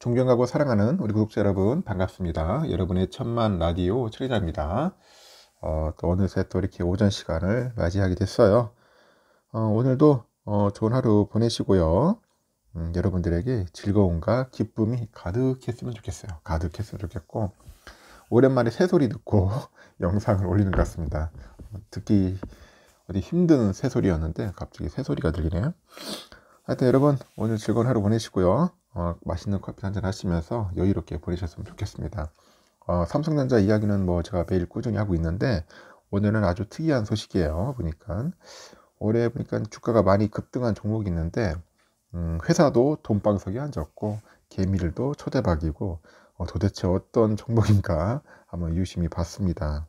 존경하고 사랑하는 우리 구독자 여러분 반갑습니다. 여러분의 천만 라디오 최리자입니다. 어, 또 어느새 또 이렇게 오전 시간을 맞이하게 됐어요. 어, 오늘도 어, 좋은 하루 보내시고요. 음, 여러분들에게 즐거움과 기쁨이 가득했으면 좋겠어요. 가득했으면 좋겠고 오랜만에 새소리 듣고 영상을 올리는 것 같습니다. 듣기 어디 힘든 새소리였는데 갑자기 새소리가 들리네요. 하여튼 여러분 오늘 즐거운 하루 보내시고요. 어, 맛있는 커피 한잔 하시면서 여유롭게 보내셨으면 좋겠습니다. 어, 삼성전자 이야기는 뭐 제가 매일 꾸준히 하고 있는데 오늘은 아주 특이한 소식이에요. 보니까 올해 보니까 주가가 많이 급등한 종목이 있는데 음, 회사도 돈방석에 앉았고 개미들도 초대박이고 어, 도대체 어떤 종목인가 한번 유심히 봤습니다.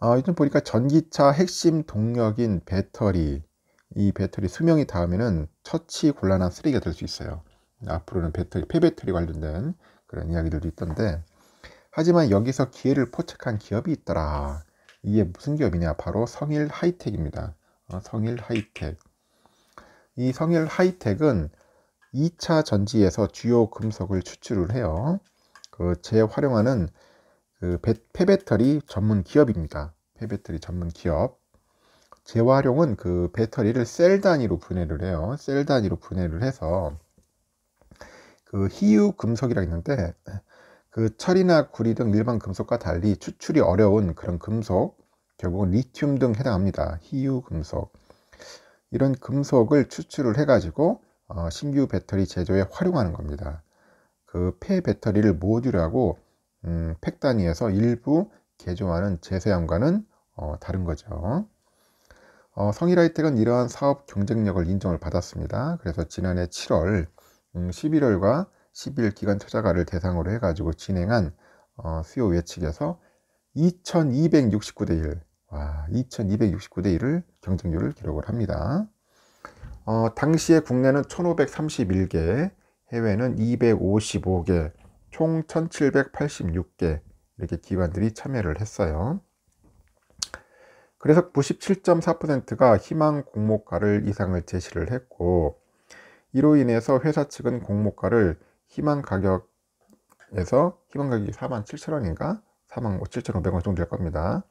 아, 요즘 보니까 전기차 핵심 동력인 배터리 이 배터리 수명이 닿으면은 처치 곤란한 쓰레기가 될 수 있어요. 앞으로는 배터리, 폐배터리 관련된 그런 이야기들도 있던데, 하지만 여기서 기회를 포착한 기업이 있더라. 이게 무슨 기업이냐? 바로 성일 하이텍입니다. 어, 성일 하이텍. 이 성일 하이텍은 2차 전지에서 주요 금속을 추출을 해요. 그 재활용하는 그 배, 폐배터리 전문 기업입니다. 폐배터리 전문 기업. 재활용은 그 배터리를 셀 단위로 분해를 해요. 셀 단위로 분해를 해서 그 희유 금속이라 있는데 그 철이나 구리 등 일반 금속과 달리 추출이 어려운 그런 금속, 결국은 리튬 등 해당합니다. 희유 금속. 이런 금속을 추출을 해가지고 어, 신규 배터리 제조에 활용하는 겁니다. 그 폐 배터리를 모듈하고 음, 팩 단위에서 일부 개조하는 제사용과는 어, 다른 거죠. 어, 성일하이텍은 이러한 사업 경쟁력을 인정을 받았습니다. 그래서 지난해 7월, 음, 11월과 12일 기간 투자가를 대상으로 해가지고 진행한 어, 수요 예측에서 2269대 1, 와, 2269대 1을 경쟁률을 기록을 합니다. 어, 당시에 국내는 1531개, 해외는 255개, 총 1786개 이렇게 기관들이 참여를 했어요. 그래서 97.4%가 희망 공모가를 이상을 제시를 했고 이로 인해서 회사 측은 공모가를 희망 가격에서 희망 가격이 4만 7천 원인가 4만 7,500원 정도 될 겁니다.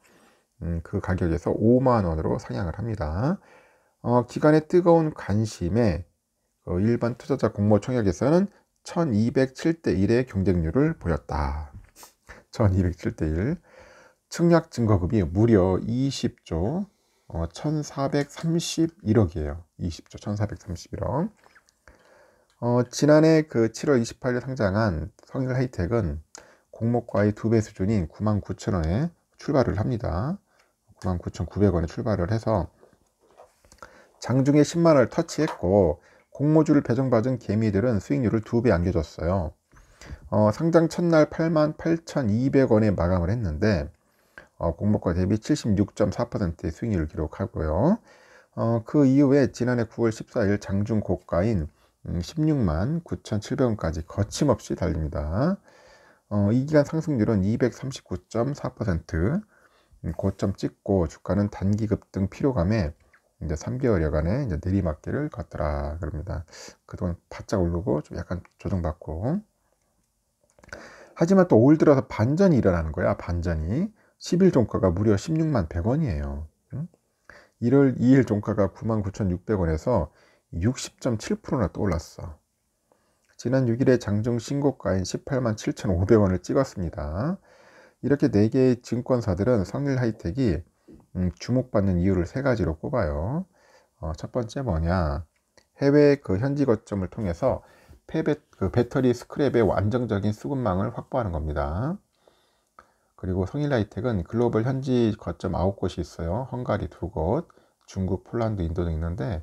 음, 그 가격에서 5만 원으로 상향을 합니다. 어, 기간의 뜨거운 관심에 어, 일반 투자자 공모 청약에서는 1207대 1의 경쟁률을 보였다. 1207대 1. 청약 증거금이 무려 20조 1431억이에요. 20조 1431억. 어, 지난해 그 7월 28일 상장한 성일 하이텍은 공모가의 두 배 수준인 99,000원에 출발을 합니다. 99,900원에 출발을 해서 장중에 10만원을 터치했고 공모주를 배정받은 개미들은 수익률을 두 배 안겨줬어요. 어, 상장 첫날 88,200원에 마감을 했는데 어, 공모가 대비 76.4%의 수익률을 기록하고요. 어, 그 이후에 지난해 9월 14일 장중 고가인 16만 음, 9,700원까지 거침없이 달립니다. 어, 이 기간 상승률은 239.4% 음, 고점 찍고 주가는 단기 급등 피로감에 이제 3개월여간의 이제 내리막길을 걷더라 그럽니다. 그동안 바짝 오르고 좀 약간 조정받고 하지만 또 올 들어서 반전이 일어나는 거야 반전이 10일 종가가 무려 16만 100원이에요. 1월 2일 종가가 99,600원에서 60.7%나 떠 올랐어. 지난 6일에 장중 신고가인 18만 7,500원을 찍었습니다. 이렇게 4개의 증권사들은 성일 하이텍이 음, 주목받는 이유를 세 가지로 꼽아요. 어, 첫 번째 뭐냐. 해외 그 현지 거점을 통해서 폐배, 그 배터리 스크랩의 완정적인 수급망을 확보하는 겁니다. 그리고 성일라이텍은 글로벌 현지 거점 9곳이 있어요. 헝가리 2곳, 중국, 폴란드, 인도 등 있는데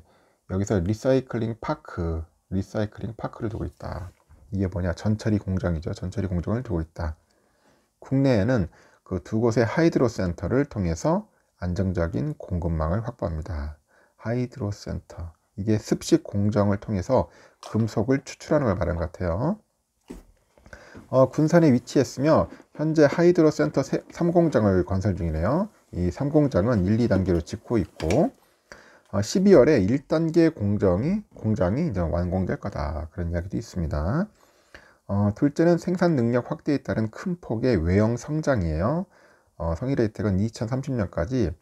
여기서 리사이클링 파크, 리사이클링 파크를 두고 있다. 이게 뭐냐? 전처리 공장이죠. 전처리 공장을 두고 있다. 국내에는 그 두 곳의 하이드로 센터를 통해서 안정적인 공급망을 확보합니다. 하이드로 센터. 이게 습식 공정을 통해서 금속을 추출하는 걸 말한 것 같아요. 어, 군산에 위치했으며 현재 하이드로 센터 3공장을 건설 중이네요. 이 3공장은 1, 2단계로 짓고 있고 어, 12월에 1단계 공정이 공장이 이제 완공될 거다 그런 이야기도 있습니다. 어, 둘째는 생산 능력 확대에 따른 큰 폭의 외형 성장이에요. 어, 성일 혜택은 2030년까지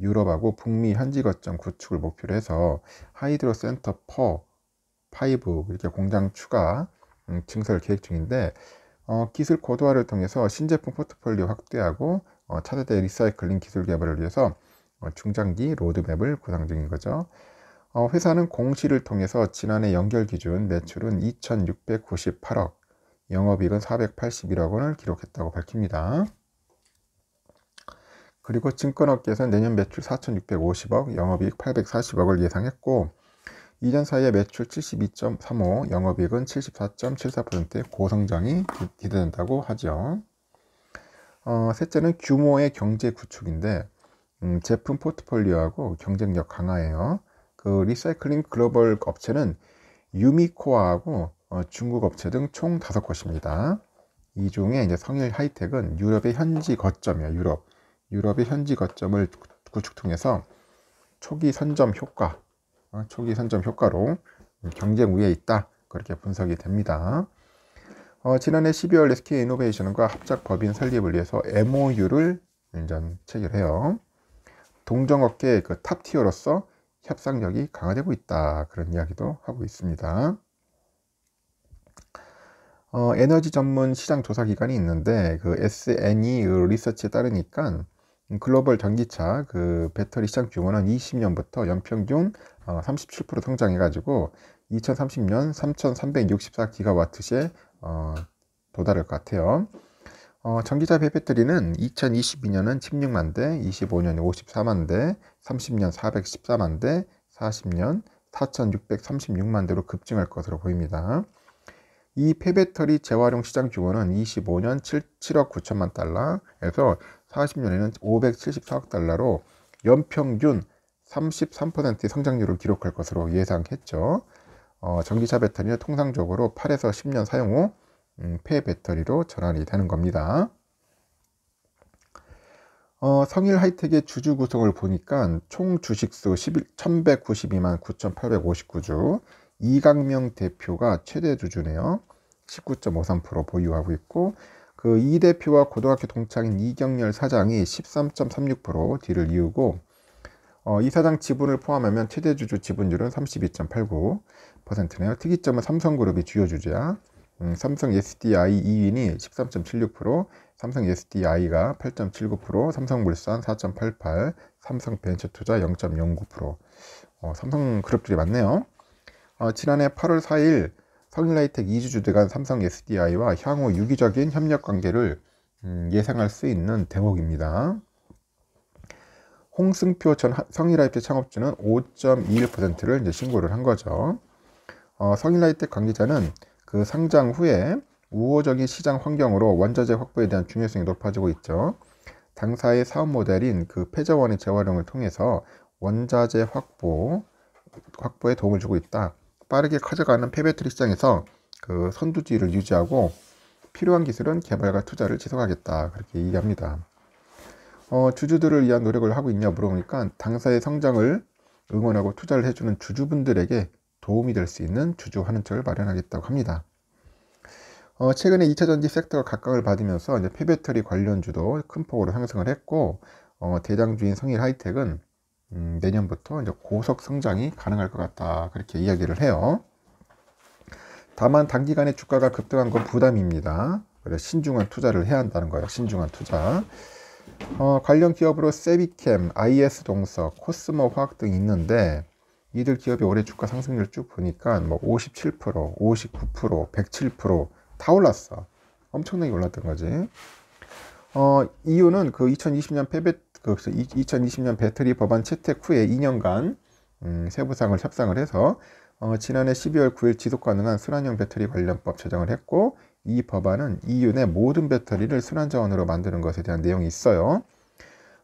유럽하고 북미 현지 거점 구축을 목표로 해서 하이드로 센터 퍼5 이렇게 공장 추가 음, 증설 계획 중인데 어, 기술 고도화를 통해서 신제품 포트폴리오 확대하고 어, 차세대 리사이클링 기술 개발을 위해서 어, 중장기 로드맵을 구상 중인 거죠. 어, 회사는 공시를 통해서 지난해 연결 기준 매출은 2,698억, 영업이익은 481억 원을 기록했다고 밝힙니다. 그리고 증권업계에서는 내년 매출 4,650억, 영업이익 840억을 예상했고 2년 사이에 매출 72.35, 영업이익은 74.74%의 고성장이 기대된다고 하죠. 어, 셋째는 규모의 경제 구축인데 음, 제품 포트폴리오하고 경쟁력 강화예요. 그 리사이클링 글로벌 업체는 유미코아하고 어, 중국 업체 등 총 다섯 곳입니다. 이 중에 이제 성일 하이텍은 유럽의 현지 거점이에요. 유럽. 유럽의 현지 거점을 구축 통해서 초기 선점 효과, 어, 초기 선점 효과로 경쟁 위에 있다. 그렇게 분석이 됩니다. 어, 지난해 12월 SK 이노베이션과 합작 법인 설립을 위해서 MOU를 일단 체결해요. 동정업계의 그 탑티어로서 협상력이 강화되고 있다. 그런 이야기도 하고 있습니다. 어, 에너지 전문 시장 조사 기관이 있는데 그 SNE 그 리서치에 따르니까 글로벌 전기차 그 배터리 시장 규모는 20년부터 연평균 37% 성장해가지고 2030년 3,364기가와트시에 어, 도달할 것 같아요. 어, 전기차 배배터리는 2022년은 16만 대, 25년에 54만 대, 30년 414만 대, 40년 4,636만 대로 급증할 것으로 보입니다. 이 폐배터리 재활용 시장 규모는 25년 7, 억 9천만 달러에서 40년에는 574억 달러로 연평균 33%의 성장률을 기록할 것으로 예상했죠. 어, 전기차 배터리는 통상적으로 8에서 10년 사용 후 음, 폐 배터리로 전환이 되는 겁니다. 어, 성일 하이텍의 주주 구성을 보니까 총 주식수 11, 1192만 9859주 이강명 대표가 최대 주주네요. 19.53% 보유하고 있고 그이 대표와 고등학교 동창인 이경렬 사장이 13.36% 뒤를 이우고 어, 이 사장 지분을 포함하면 최대 주주 지분율은 32.89%네요. 특이점은 삼성그룹이 주요 주주야. 음, 삼성 SDI 2인이 13.76%, 삼성 SDI가 8.79%, 삼성물산 4.88, 삼성벤처투자 0.09%. 어, 삼성그룹들이 많네요. 어, 지난해 8월 4일 펄라이텍 2주주 대간 삼성 SDI와 향후 유기적인 협력 관계를 음, 예상할 수 있는 대목입니다. 홍승표 전 성일라이텍 창업주는 5.21%를 신고를 한 거죠. 어, 성일라이텍 관계자는 그 상장 후에 우호적인 시장 환경으로 원자재 확보에 대한 중요성이 높아지고 있죠. 당사의 사업 모델인 그 폐자원의 재활용을 통해서 원자재 확보, 확보에 도움을 주고 있다. 빠르게 커져가는 폐배터리시장에서그 선두지위를 유지하고 필요한 기술은 개발과 투자를 지속하겠다 그렇게 얘기합니다. 어, 주주들을 위한 노력을 하고 있냐 물어보니까 당사의 성장을 응원하고 투자를 해주는 주주분들에게 도움이 될 수 있는 주주 환원책을 마련하겠다고 합니다. 어, 최근에 2차전지 섹터가 각각을 받으면서 이제 폐배터리 관련주도 큰 폭으로 상승을 했고 어, 대장주인 성일 하이텍은 음, 내년부터 이제 고속 성장이 가능할 것 같다. 그렇게 이야기를 해요. 다만 단기간에 주가가 급등한 건 부담입니다. 그래서 신중한 투자를 해야 한다는 거예요. 신중한 투자. 어, 관련 기업으로 세비캠, IS 동석, 코스모 화학 등 있는데 이들 기업이 올해 주가 상승률 쭉 보니까 뭐 57%, 59%, 107%다 올랐어. 엄청나게 올랐던 거지. 어, 이유는 그 2020년 패배 그래서 2020년 배터리 법안 채택 후에 2년간 음, 세부상을 협상을 해서 어, 지난해 12월 9일 지속 가능한 순환형 배터리 관련법 제정을 했고 이 법안은 EU 내 모든 배터리를 순환 자원으로 만드는 것에 대한 내용이 있어요.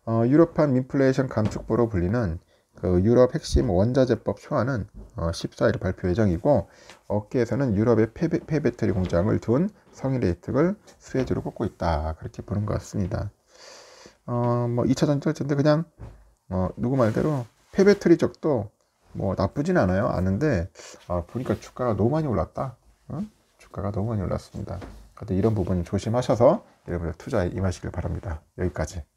어, 유럽판 민플레이션 감축보로 불리는 그 유럽 핵심 원자재법 초안은 어, 14일 발표 예정이고 업계에서는 유럽의 폐배터리 공장을 둔 성일의 혜택을 스웨즈로 꼽고 있다 그렇게 보는 것 같습니다. 어, 뭐 2차전 쩔텐데 그냥 어, 누구 말대로 패배트리 적도뭐 나쁘진 않아요. 아는데 아, 보니까 주가가 너무 많이 올랐다. 응? 주가가 너무 많이 올랐습니다. 그데 이런 부분 조심하셔서 여러분들 투자에 임하시길 바랍니다. 여기까지.